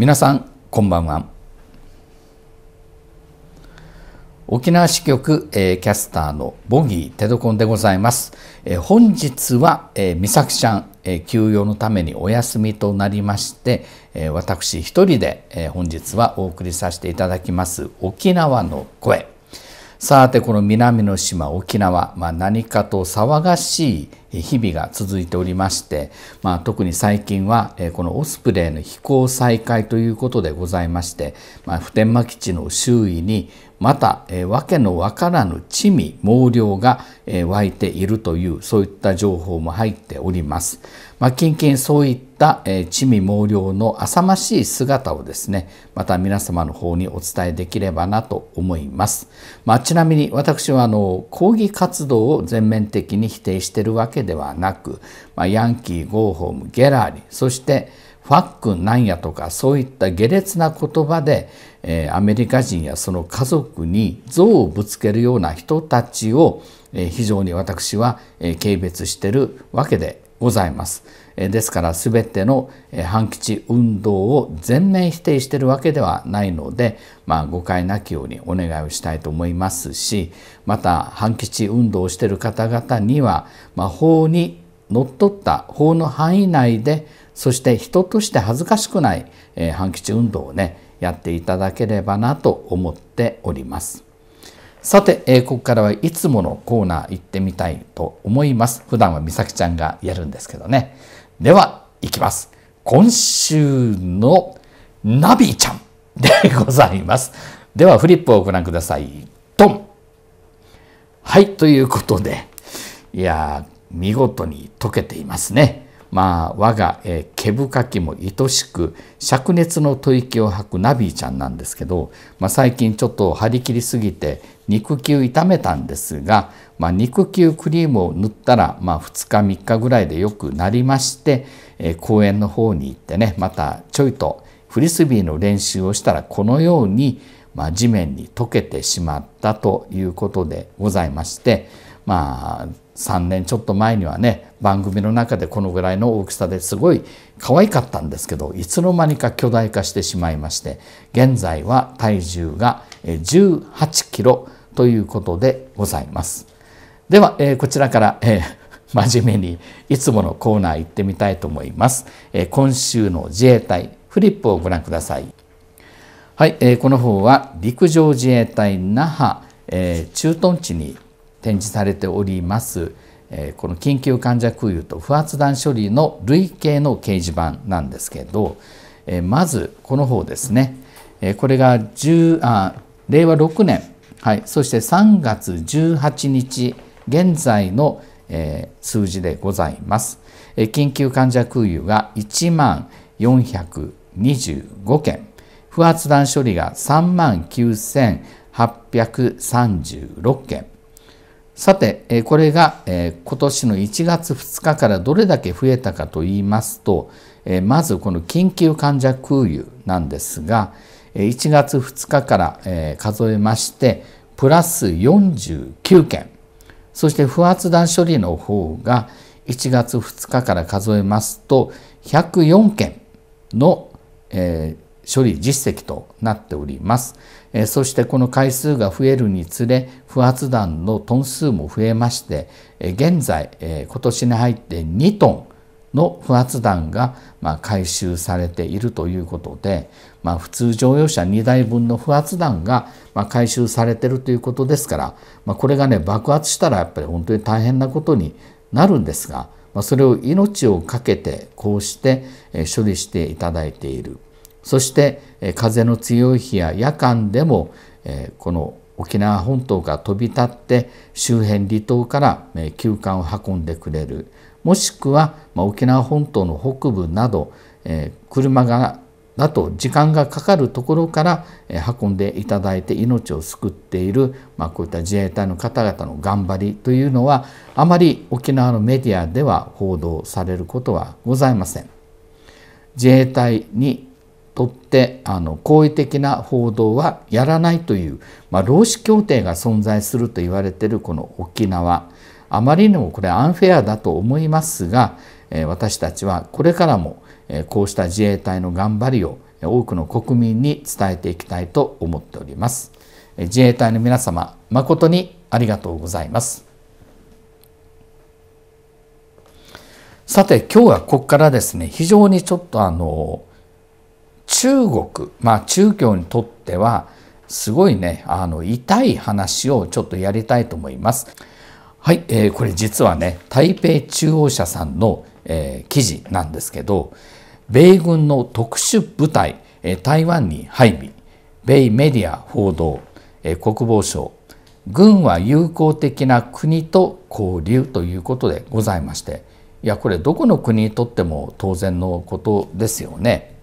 皆さんこんばんは沖縄支局、えー、キャスターのボギーテドコンでございます、えー、本日は、えー、美咲ちゃん、えー、休養のためにお休みとなりまして、えー、私一人で、えー、本日はお送りさせていただきます沖縄の声さてこの南の島沖縄、まあ、何かと騒がしい日々が続いておりまして、まあ、特に最近はこのオスプレイの飛行再開ということでございまして、まあ、普天間基地の周囲にまた、えのわからぬ地味毛量が、え湧いているというそういった情報も入っております。ま近々そういった、えー、地味猛量の浅ましい姿をですねまた皆様の方にお伝えできればなと思います、まあ、ちなみに私はあの抗議活動を全面的に否定してるわけではなく、まあ、ヤンキーゴーホームゲラーリそしてファックなんやとかそういった下劣な言葉で、えー、アメリカ人やその家族に憎悪をぶつけるような人たちを、えー、非常に私は、え軽蔑してるわけでございます。ですから全ての反基地運動を全面否定しているわけではないので、まあ、誤解なきようにお願いをしたいと思いますしまた反基地運動をしている方々には、まあ、法にのっとった法の範囲内でそして人として恥ずかしくない、えー、反吉運動をねやっていただければなと思っております。さて、えー、ここからはいつものコーナー行ってみたいと思います。普段は美咲ちゃんがやるんですけどね。では、いきます。今週のナビちゃんでございます。では、フリップをご覧ください。ドンはい、ということで、いや見事に解けていますね。まあ我が、毛深きも愛しく灼熱の吐息を吐くナビーちゃんなんですけど、まあ、最近ちょっと張り切りすぎて肉球痛めたんですが、まあ、肉球クリームを塗ったら、まあ、2日3日ぐらいでよくなりまして、公園の方に行ってねまたちょいとフリスビーの練習をしたらこのように、まあ、地面に溶けてしまったということでございましてまあ3年ちょっと前にはね番組の中でこのぐらいの大きさですごい可愛かったんですけどいつの間にか巨大化してしまいまして現在は体重が18キロということでございます。では、えー、こちらから、えー、真面目にいつものコーナー行ってみたいと思います。えー、今週の自衛隊フリップをご覧ください。はい、えー、この方は陸上自衛隊那覇、え駐屯地に展示されております、この緊急患者空輸と不発弾処理の類型の掲示板なんですけど、まずこの方ですね、これが10あ令和6年、はい、そして3月18日現在の、数字でございます、緊急患者空輸が1万425件不発弾処理が3万9836件さて、これが今年の1月2日からどれだけ増えたかと言いますと、まずこの緊急患者空輸なんですが、1月2日から数えまして、プラス49件、そして不発弾処理の方が1月2日から数えますと、104件の、えー、処理実績となっております。そしてこの回数が増えるにつれ不発弾のトン数も増えまして現在今年に入って2トンの不発弾が回収されているということで、ま普通乗用車2台分の不発弾が回収されてるということですから、まこれがね爆発したらやっぱり本当に大変なことになるんですが、まそれを命を懸けてこうして処理していただいている。そして風の強い日や夜間でもこの沖縄本島が飛び立って周辺離島から休館を運んでくれるもしくは沖縄本島の北部など車がだと時間がかかるところから運んでいただいて命を救っている、まあ、こういった自衛隊の方々の頑張りというのはあまり沖縄のメディアでは報道されることはございません。自衛隊にとってあの好意的な報道はやらないという、まあ、労使協定が存在すると言われているこの沖縄あまりにもこれアンフェアだと思いますが、え私たちはこれからも、えこうした自衛隊の頑張りを多くの国民に伝えていきたいと思っております。自衛隊の皆様誠にありがとうございます。さて今日はここからですね非常にちょっとあの中国、まあ、中共にとってはすごいねあの痛い話をちょっとやりたいと思います。はい、えー、これ実はね台北中央社さんの、えー、記事なんですけど米軍の特殊部隊、えー、台湾に配備米メディア報道、えー、国防省軍は友好的な国と交流ということでございましていやこれどこの国にとっても当然のことですよね。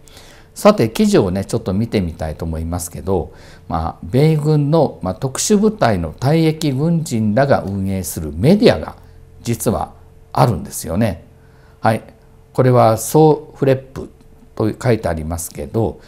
さて記事をねちょっと見てみたいと思いますけど、まあ、米軍の、まあ、特殊部隊の退役軍人らが運営するメディアが実はあるんですよね。はい、これは「ソーフレップ」と書いてありますけど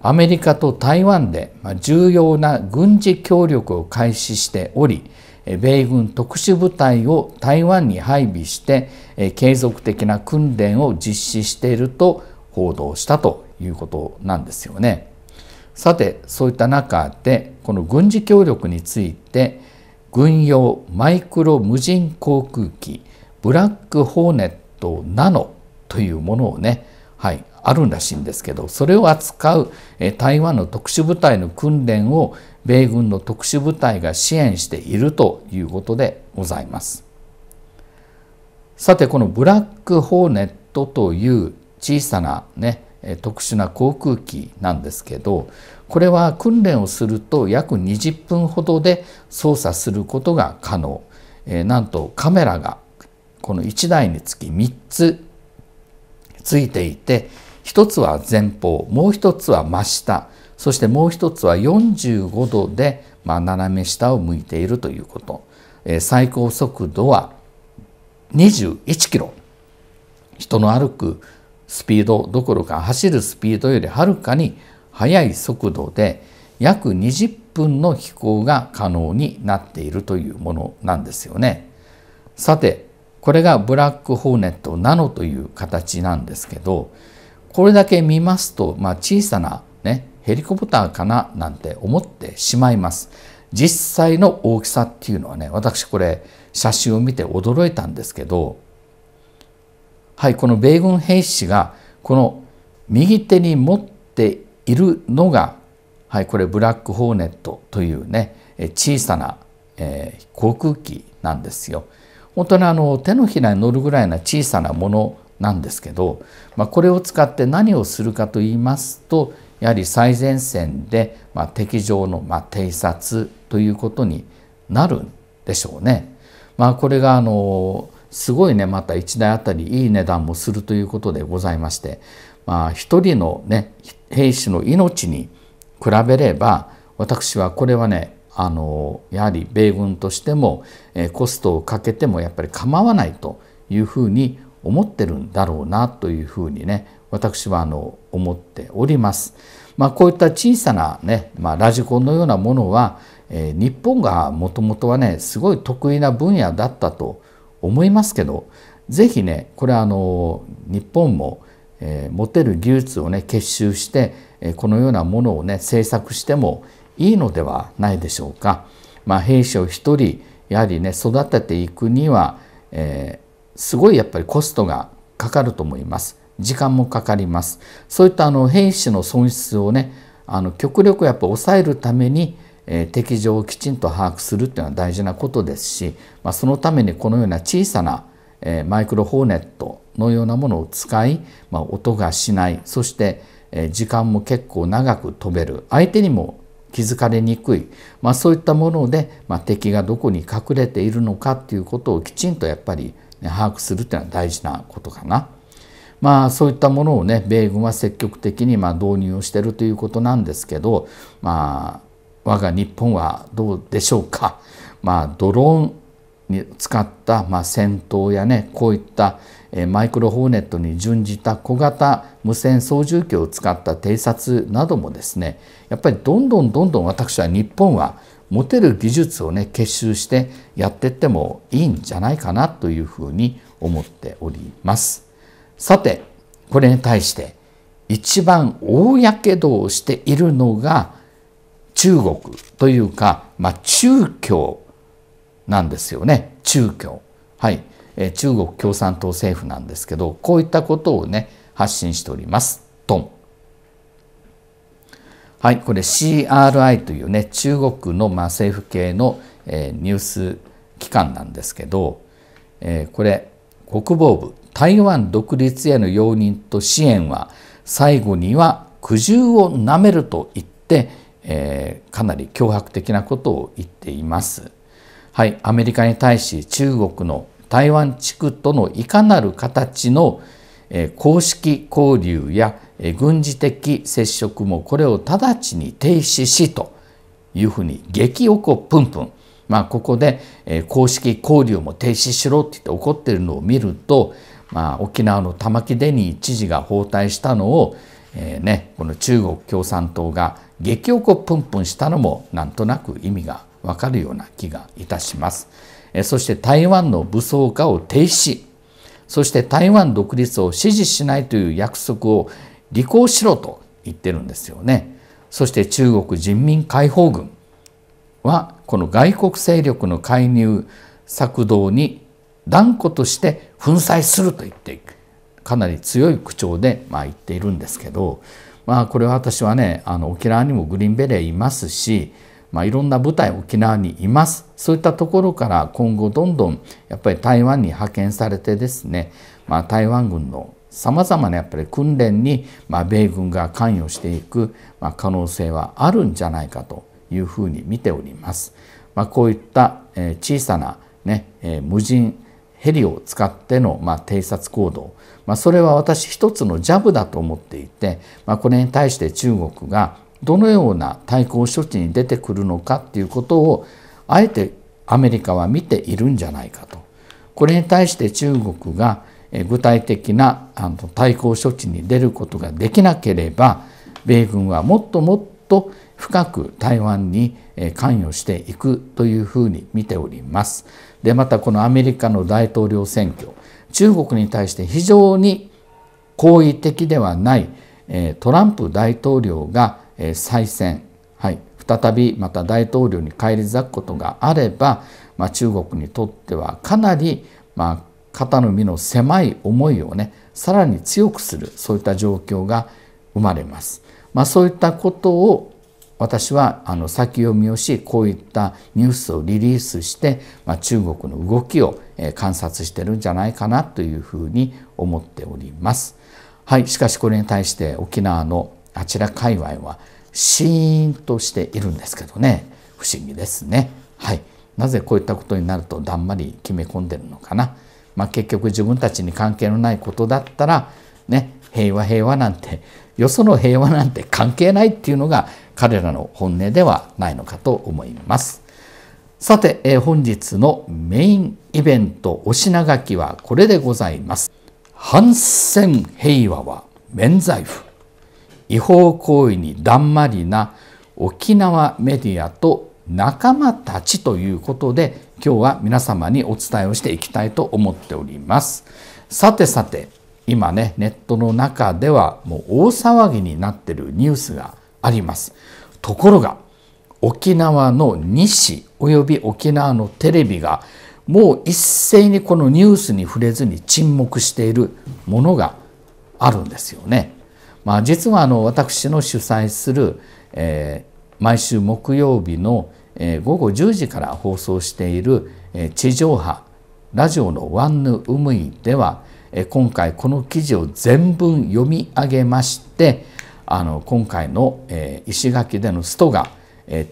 アメリカと台湾で重要な軍事協力を開始しており米軍特殊部隊を台湾に配備して継続的な訓練を実施していると報道したということなんですよね。さてそういった中でこの軍事協力について軍用マイクロ無人航空機ブラックホーネットナノというものをね、はい、あるらしいんですけどそれを扱う台湾の特殊部隊の訓練を米軍の特殊部隊が支援しているということでございます。さてこのブラックホーネットという小さなね特殊な航空機なんですけどこれは訓練をすると約20分ほどで操作することが可能、えなんとカメラがこの1台につき3つついていて1つは前方もう1つは真下そしてもう1つは45度で、まあ、斜め下を向いているということ、え最高速度は21キロ人の歩くスピードどころか走るスピードよりはるかに速い速度で約20分の飛行が可能になっているというものなんですよね。さてこれがブラックホーネットナノという形なんですけどこれだけ見ますと、まあ、小さな、ね、ヘリコプターかななんて思ってしまいます。実際の大きさっていうのはね私これ写真を見て驚いたんですけどはい、この米軍兵士がこの右手に持っているのが、はい、これブラックホーネットというね小さな、えー、航空機なんですよ。本当にあの手のひらに乗るぐらいな小さなものなんですけど、まあ、これを使って何をするかと言いますとやはり最前線で、まあ、敵情の、まあ、偵察ということになるんでしょうね。まあ、これがあのすごいねまた1台あたりいい値段もするということでございまして、まあ、1人の、ね、兵士の命に比べれば私はこれはねあのやはり米軍としても、えコストをかけてもやっぱり構わないというふうに思ってるんだろうなというふうにね私はあの思っております。まあ、こういった小さなね、まあ、ラジコンのようなものは、えー、日本がもともとはねすごい得意な分野だったと思いますけど是非ねこれはあの日本も、えー、持てる技術をね結集して、えー、このようなものをね制作してもいいのではないでしょうか。まあ、兵士を1人やはりね育てていくには、えー、すごいやっぱりコストがかかると思います。時間もかかります。そういったあの兵士の損失をねあの極力やっぱ抑えるためにえ敵情をきちんと把握するっていうのは大事なことですし、まあ、そのためにこのような小さな、えマイクロホーネットのようなものを使い、まあ、音がしないそして、え時間も結構長く飛べる相手にも気づかれにくい、まあ、そういったもので、まあ、敵がどこに隠れているのかっていうことをきちんとやっぱり、ね、把握するっていうのは大事なことかな。まあそういったものをね米軍は積極的にま導入をしてるということなんですけどまあ我が日本はどうでしょうか、まあ、ドローンに使った、まあ、戦闘やねこういったマイクロホーネットに準じた小型無線操縦機を使った偵察などもですねやっぱりどんどんどんどん私は日本は持てる技術をね結集してやってってもいいんじゃないかなというふうに思っております。さてこれに対して一番大やけどをしているのが中国というか、まあ、中共なんですよね中共はい、えー、中国共産党政府なんですけどこういったことをね発信しておりますトンはいこれ CRI というね中国のまあ政府系の、えー、ニュース機関なんですけど、えー、これ国防部台湾独立への容認と支援は最後には苦渋をなめると言ってえー、かなり脅迫的なことを言っています。はい、アメリカに対し中国の台湾地区とのいかなる形の、え公式交流や、え軍事的接触もこれを直ちに停止しというふうに激怒ぷんぷん。まあ、ここで、え公式交流も停止しろって言って怒ってるのを見ると、まあ、沖縄の玉城デニー知事が包帯したのを、えー、ね、この中国共産党が激おこぷんぷんしたのもなんとなく意味がわかるような気がいたします。えそして台湾の武装化を停止そして台湾独立を支持しないという約束を履行しろと言ってるんですよね。そして中国人民解放軍はこの外国勢力の介入策動に断固として粉砕すると言ってかなり強い口調でまあ言っているんですけど、まあ、これは私はねあの沖縄にもグリーンベレーいますし、まあ、いろんな部隊沖縄にいますそういったところから今後どんどんやっぱり台湾に派遣されてですね、まあ、台湾軍のさまざまなやっぱり訓練に、まあ、米軍が関与していく、まあ、可能性はあるんじゃないかというふうに見ております。まあ、こういった、え小さなね、え無人ヘリを使っての、ま偵察行動、まあ、それは私一つのジャブだと思っていて、まあ、これに対して中国がどのような対抗処置に出てくるのかっていうことをあえてアメリカは見ているんじゃないかと。これに対して中国が具体的な対抗処置に出ることができなければ米軍はもっともっと深く台湾に関与していくというふうに見ております。でまたこのアメリカの大統領選挙中国に対して非常に好意的ではないトランプ大統領が再選、はい、再びまた大統領に返り咲くことがあれば、まあ、中国にとってはかなり、まあ、肩の身の狭い思いをねさらに強くするそういった状況が生まれます。まあ、そういったことを私はあの先読みをしこういったニュースをリリースして、まあ、中国の動きを観察してるんじゃないかなというふうに思っております。はい、しかしこれに対して沖縄のあちら界隈はシーンとしているんですけどね不思議ですね。はい、なぜこういったことになるとだんまり決め込んでるのかな。まあ、結局自分たちに関係のないことだったら、ね、平和平和なんてよその平和なんて関係ないっていうのが彼らの本音ではないのかと思います。さて、え本日のメインイベントお品書きはこれでございます。反戦平和は免罪符。違法行為にだんまりな沖縄メディアと仲間たちということで今日は皆様にお伝えをしていきたいと思っております。さてさて今ねネットの中ではもう大騒ぎになっているニュースがありますところが沖縄の西および沖縄のテレビがもう一斉にこのニュースに触れずに沈黙しているものがあるんですよね。まあ、実はあの私の主催する、えー、毎週木曜日の、えー、午後10時から放送している、えー、地上波ラジオのワンヌウムイでは今回この記事を全文読み上げましてあの今回の石垣でのストが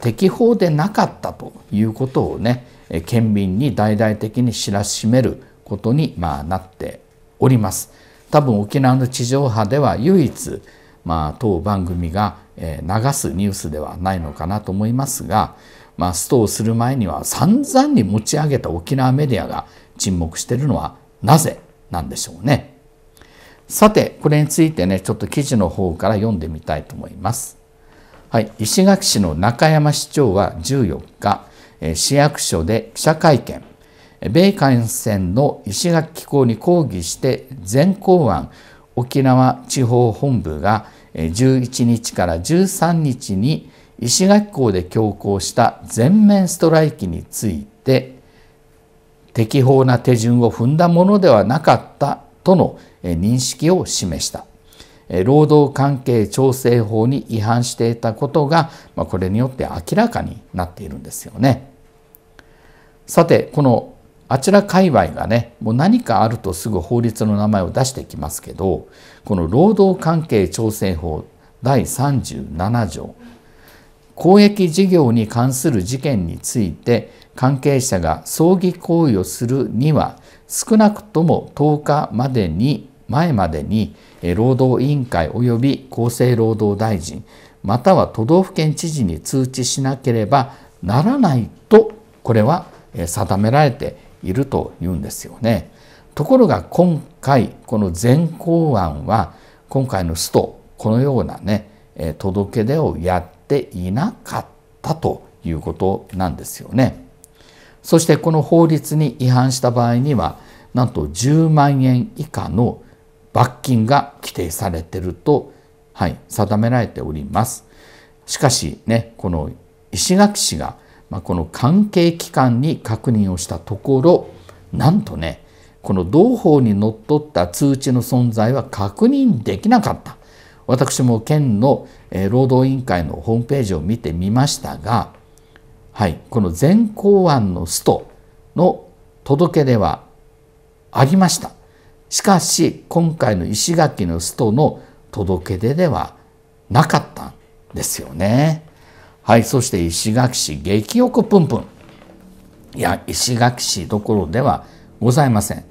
適法でなかったということをね県民に大々的に知らしめることにまあなっております。多分沖縄の地上波では唯一、まあ、当番組が流すニュースではないのかなと思いますが、まあ、ストをする前には散々に持ち上げた沖縄メディアが沈黙しているのはなぜなんでしょうね。さて、これについてね、ちょっと記事の方から読んでみたいと思います。はい、石垣市の中山市長は14日、市役所で記者会見、米韓戦の石垣機構に抗議して全港湾沖縄地方本部が11日から13日に石垣港で強行した全面ストライキについて適法な手順を踏んだものではなかったとの認識を示した労働関係調整法に違反していたことが、まこれによって明らかになっているんですよね。さてこのあちら界隈がねもう何かあるとすぐ法律の名前を出してきますけどこの労働関係調整法第37条公益事業に関する事件について関係者が葬儀行為をするには少なくとも10日までに前までに労働委員会及び厚生労働大臣または都道府県知事に通知しなければならないとこれは定められているというんですよね。ところが今回この全公案は今回のストこのようなね届け出をやっていなかったということなんですよね。そしてこの法律に違反した場合にはなんと10万円以下の罰金が規定されてると、はい、定められております。しかしねこの石垣市が、まこの関係機関に確認をしたところなんとねこの同法にのっとった通知の存在は確認できなかった私も県のえ労働委員会のホームページを見てみましたが、はい、この全公安のストの届け出はありました。しかし今回の石垣のストの届け出ではなかったんですよね。はい、そして石垣市激こぷんぷん。いや、石垣市どころではございません。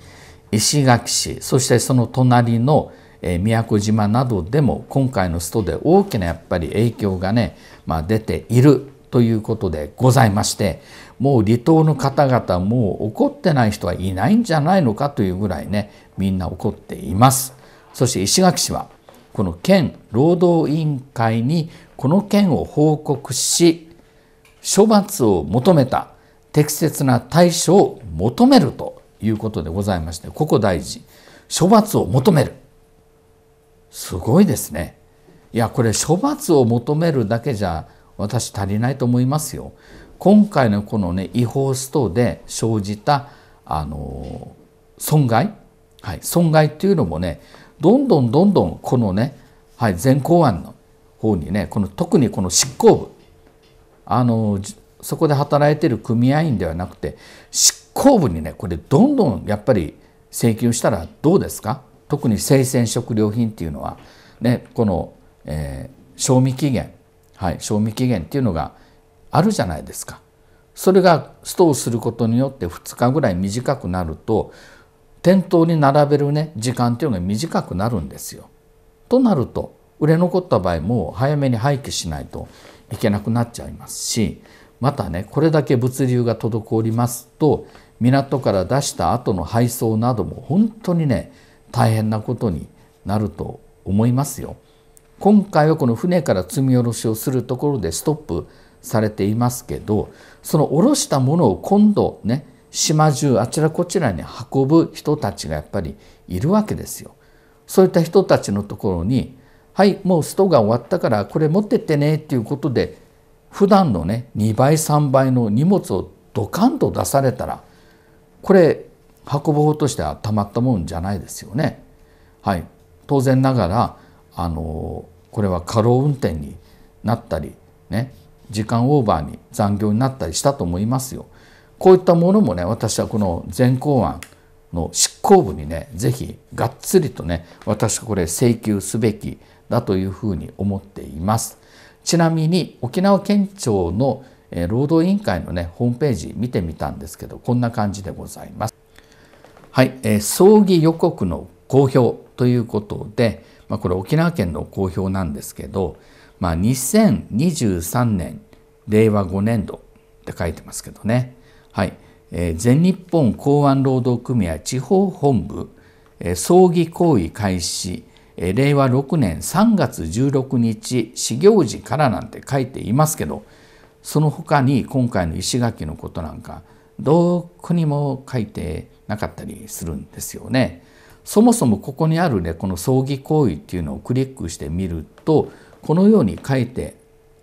石垣市、そしてその隣のえ宮古島などでも今回のストで大きなやっぱり影響がね、まあ、出ているということでございましてもう離島の方々もう怒ってない人はいないんじゃないのかというぐらいねみんな怒っています。そして石垣市はこの県労働委員会にこの件を報告し処罰を求めた適切な対処を求めるということでございましてここ大事処罰を求めるすごいですねいやこれ処罰を求めるだけじゃ私足りないと思いますよ今回のこのね違法ストで生じたあの損害、はい、損害っていうのもねどんどんどんどんこのね、はい、前公案の方にねこの特にこの執行部あのそこで働いてる組合員ではなくて執行部にねこれどんどんやっぱり請求したらどうですか特に生鮮食料品っていうのは、ね、この、えー、賞味期限、はい、賞味期限っていうのがあるじゃないですか。それがストーすることによって2日ぐらい短くなると店頭に並べるね時間っていうのが短くなるんですよ。となると売れ残った場合も早めに廃棄しないといけなくなっちゃいますしまたねこれだけ物流が滞りますと港から出した後の配送なども本当にね大変なことになると思いますよ。今回はこの船から積み下ろしをするところでストップされていますけどその下ろしたものを今度ね島中あちらこちらに運ぶ人たちがやっぱりいるわけですよ。そういった人たちのところに「はいもうストが終わったからこれ持ってってね」っていうことで普段のね2倍3倍の荷物をドカンと出されたらこれ運ぶ方としてはたまったもんじゃないですよね。はい、当然ながらあのこれは過労運転になったり、ね、時間オーバーに残業になったりしたと思いますよ。こういったものもね私はこの全公案の執行部にね是非がっつりとね私これ請求すべきだというふうに思っています。ちなみに沖縄県庁の労働委員会のねホームページ見てみたんですけどこんな感じでございます。はい、えー、葬儀予告の公表ということで、まあ、これ沖縄県の公表なんですけど、まあ、2023年令和5年度って書いてますけどね、はいえー、全日本公安労働組合地方本部、えー、葬儀行為開始、えー、令和6年3月16日始業時からなんて書いていますけどその他に今回の石垣のことなんかどこにも書いてなかったりするんですよね。そもそもここにあるねこの葬儀行為っていうのをクリックしてみるとこのように書いて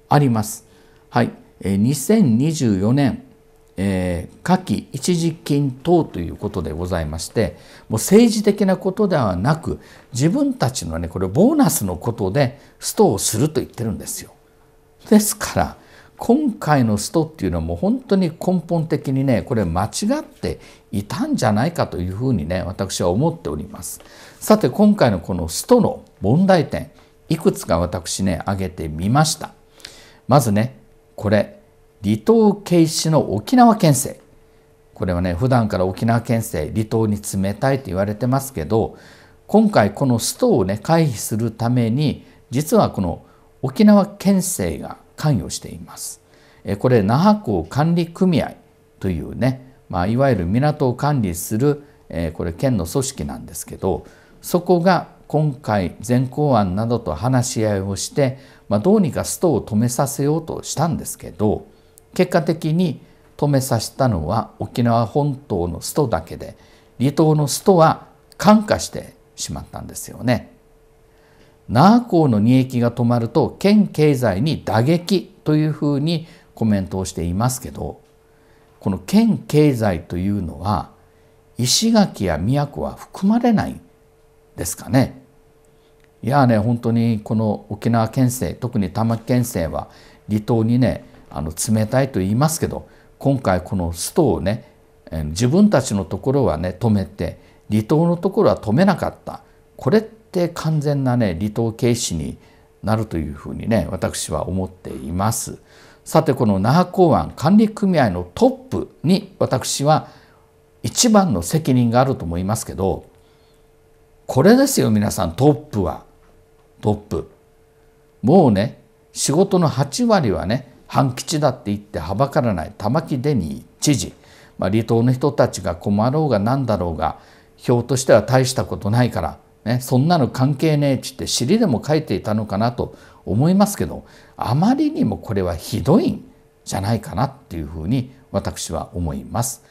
あります。はい、え2024年、えー、夏季一時金等ということでございましてもう政治的なことではなく自分たちのねこれボーナスのことでストをすると言ってるんですよ。ですから今回のストっていうのはもう本当に根本的にねこれ間違っていたんじゃないかというふうにね私は思っておりますさて今回のこのストの問題点いくつか私ね挙げてみましたまずねこれ離島軽視の沖縄県政これはね普段から沖縄県政離島に冷たいと言われてますけど今回このストをね回避するために実はこの沖縄県政が関与しています。これ那覇港管理組合というね、まあ、いわゆる港を管理するこれ県の組織なんですけどそこが今回全港案などと話し合いをして、まあ、どうにかストを止めさせようとしたんですけど結果的に止めさせたのは沖縄本島のストだけで離島のストは感化してしまったんですよね。那覇港の利益が止まると県経済に打撃というふうにコメントをしていますけどこの県経済というのは石垣や宮古は含まれないですかね。いやね本当にこの沖縄県政特に玉城県政は離島にねあの冷たいと言いますけど今回このストをね自分たちのところはね止めて離島のところは止めなかったこれっして完全なね離島軽視になるというふうにね私は思っています。さてこの那覇港湾管理組合のトップに私は一番の責任があると思いますけどこれですよ皆さんトップはトップ。もうね仕事の8割はね半吉だって言ってはばからない玉城デニー知事、まあ、離島の人たちが困ろうが何だろうが票としては大したことないからね、そんなの関係ねえっちって尻でも書いていたのかなと思いますけどあまりにもこれはひどいんじゃないかなっていうふうに私は思います。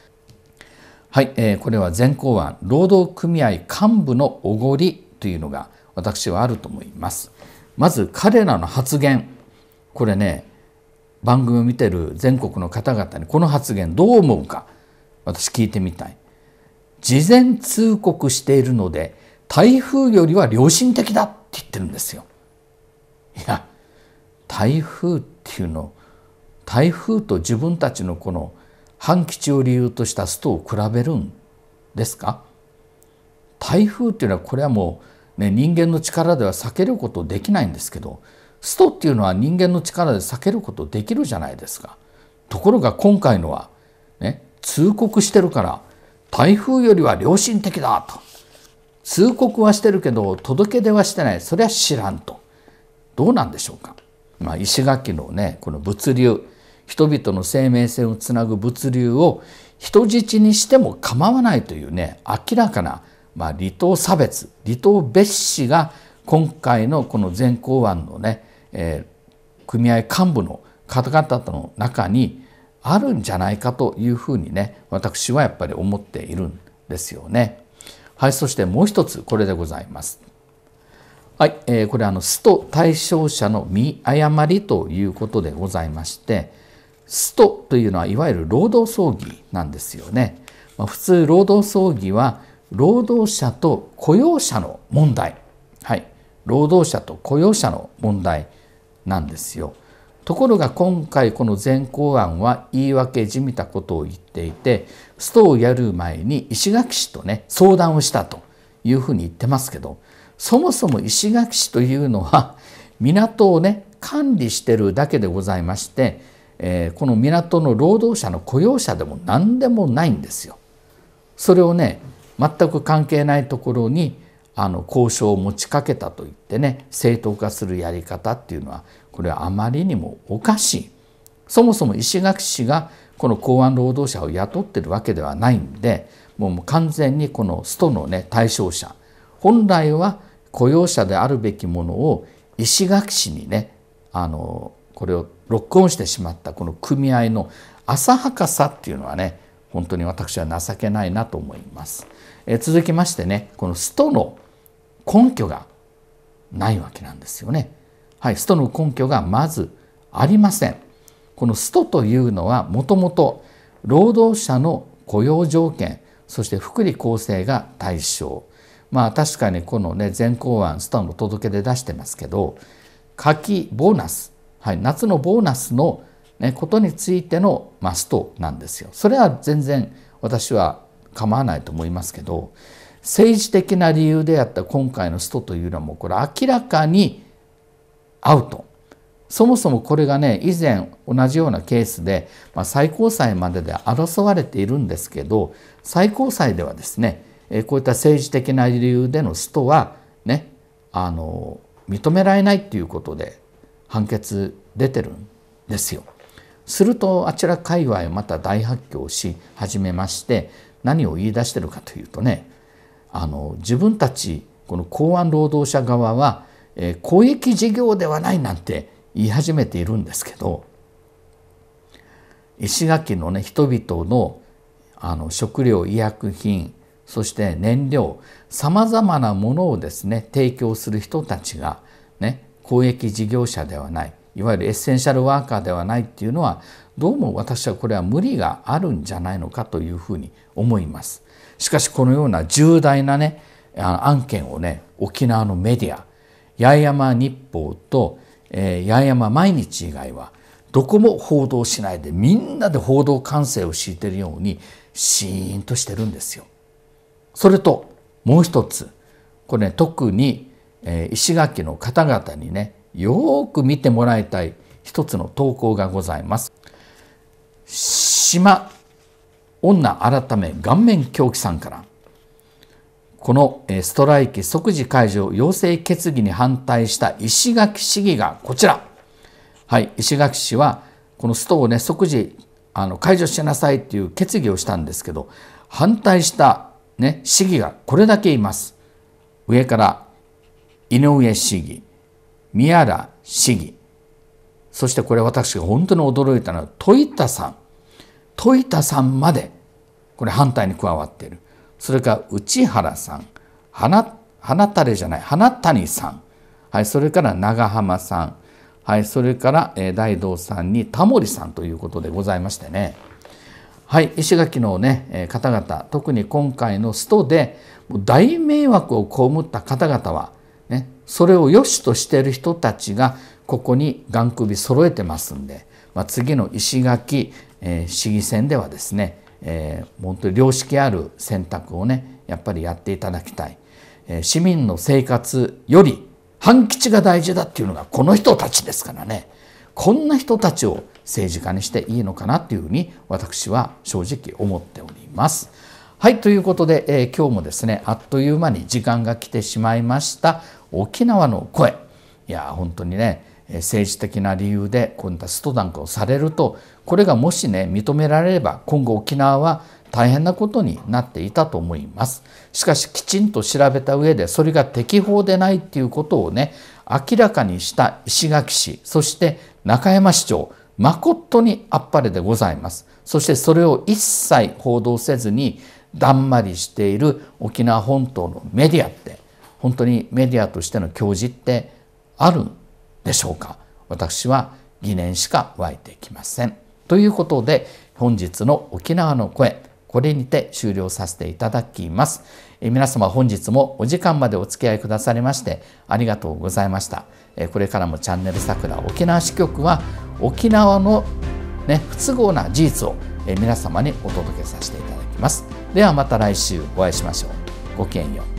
はい、えー、これは前後案労働組合幹部のおごりというのが私はあると思います。まず彼らの発言これね番組を見てる全国の方々にこの発言どう思うか私聞いてみたい。事前通告しているので台風よりは良心的だって言ってるんですよ。いや台風っていうの台風と自分たちのこの半基地を理由としたストを比べるんですか台風っていうのはこれはもう、ね、人間の力では避けることできないんですけどストっていうのは人間の力で避けることできるじゃないですか。ところが今回のは、ね、通告してるから台風よりは良心的だと通告はしてるけど届け出はしてないそれは知らんとどうなんでしょうか、まあ、石垣のねこの物流人々の生命線をつなぐ物流を人質にしても構わないというね明らかな、まあ、離島差別離島蔑視が今回のこの全港湾のね、えー、組合幹部の方々の中にあるんじゃないかというふうにね私はやっぱり思っているんですよね。はい、そしてもう一つ、これでございます。はい、えー、これあの、スと対象者の見誤りということでございまして、ストというのはいわゆる労働葬儀なんですよね。まあ、普通、労働葬儀は、労働者と雇用者の問題。はい、労働者と雇用者の問題なんですよ。ところが今回この善公案は言い訳じみたことを言っていてストをやる前に石垣市とね相談をしたというふうに言ってますけどそもそも石垣市というのは港をね管理してるだけでございまして、えー、この港の労働者の雇用者でも何でもないんですよ。それをね全く関係ないところにあの交渉を持ちかけたといってね正当化するやり方っていうのはこれはあまりにもおかしいそもそも石垣市がこの公安労働者を雇ってるわけではないんでもう完全にこのストのね対象者本来は雇用者であるべきものを石垣市にねあのこれをロックオンしてしまったこの組合の浅はかさっていうのはね本当に私は情けないなと思います。え続きましてねこのストの根拠がないわけなんですよね。はい、ストの根拠がまずありません。このストというのはもともと労働者の雇用条件そして福利厚生が対象まあ確かにこのね全公案スタンの届けで出してますけど夏季ボーナス、はい、夏のボーナスの、ね、ことについての、マストなんですよ。それは全然私は構わないと思いますけど政治的な理由であった今回のストというのもこれ明らかにアウト。そもそもこれがね以前同じようなケースで、まあ、最高裁までで争われているんですけど最高裁ではですねこういった政治的な理由でのストはねあの認められないっていうことで判決出てるんですよ。するとあちら界隈また大発狂し始めまして何を言い出してるかというとねあの自分たちこの港湾労働者側は、えー、公益事業ではないなんて言い始めているんですけど石垣のね人々のあの食料医薬品そして燃料さまざまなものをですね提供する人たちがね公益事業者ではないいわゆるエッセンシャルワーカーではないっていうのはどうも私はこれは無理があるんじゃないのかというふうに思います。しかしこのような重大なね案件をね沖縄のメディア八重山日報と、えー、八重山毎日以外はどこも報道しないでみんなで報道管制を敷いてるようにシーンとしてるんですよ。それともう一つこれ、ね、特に、えー、石垣の方々にねよく見てもらいたい一つの投稿がございます。島女改め顔面狂気さんからこのストライキ即時解除要請決議に反対した石垣市議がこちら、はい、石垣市はこのストを、ね、即時あの解除しなさいという決議をしたんですけど反対した、ね、市議がこれだけいます。上から井上市議宮良市議そしてこれ私が本当に驚いたのは戸田さん戸田さんまでこれ反対に加わっているそれから内原さん花花垂れじゃない花谷さん、はい、それから長浜さん、はい、それから、え大道さんにタモリさんということでございましてねはい石垣のね、え方々特に今回のストで大迷惑を被った方々は、ね、それを良しとしている人たちがここに眼首揃えてますんで、まあ、次の石垣、えー、市議選ではですねえー、本当に良識ある選択をねやっぱりやっていただきたい、えー、市民の生活より半吉が大事だっていうのがこの人たちですからねこんな人たちを政治家にしていいのかなっていうふうに私は正直思っております。はいということで、えー、今日もですねあっという間に時間が来てしまいました沖縄の声いや本当にね政治的な理由でこんなストダンクをされるとこれがもしね認められれば今後沖縄は大変なことになっていたと思いますしかしきちんと調べた上でそれが適法でないっていうことをね明らかにした石垣市そして中山市長誠にあっぱれでございますそしてそれを一切報道せずにだんまりしている沖縄本島のメディアって本当にメディアとしての教示ってあるんでしょうか私は疑念しか湧いてきません。ということで本日の沖縄の声これにて終了させていただきます。え皆様本日もお時間までお付き合いくださりましてありがとうございました。えこれからもチャンネル桜沖縄支局は沖縄のね不都合な事実をえ皆様にお届けさせていただきます。ではまた来週お会いしましょう。ごきげんよう。